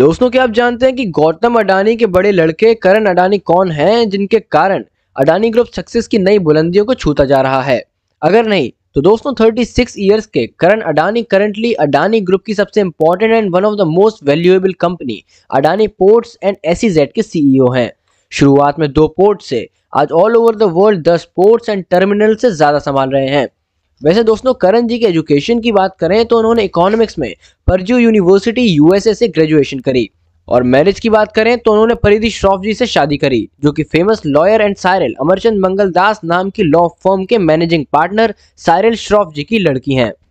दोस्तों क्या आप जानते हैं कि गौतम अडानी के बड़े लड़के करण अडानी कौन हैं जिनके कारण अडानी ग्रुप सक्सेस की नई बुलंदियों को छूता जा रहा है अगर नहीं तो दोस्तों 36 इयर्स के करण अडानी करंटली अडानी ग्रुप की सबसे important and one of the most valuable company Adani ports and SEZ के सीईओ e हैं शुरुआत में दो पोर्ट से आज ऑल ओवर द वर्ल्ड दस पोर्ट्स एंड टर्मिनल से ज्यादा संभाल रहे हैं वैसे दोस्तों करण जी के एजुकेशन की बात करें तो उन्होंने इकोनॉमिक्स में परज्यू यूनिवर्सिटी यूएसए से ग्रेजुएशन करी और मैरिज की बात करें तो उन्होंने परिधि श्रॉफ जी से शादी करी जो कि famous lawyer and Cyril Amarchand Mangaldas नाम की लॉ फर्म के मैनेजिंग पार्टनर सायरल श्रॉफ जी की लड़की हैं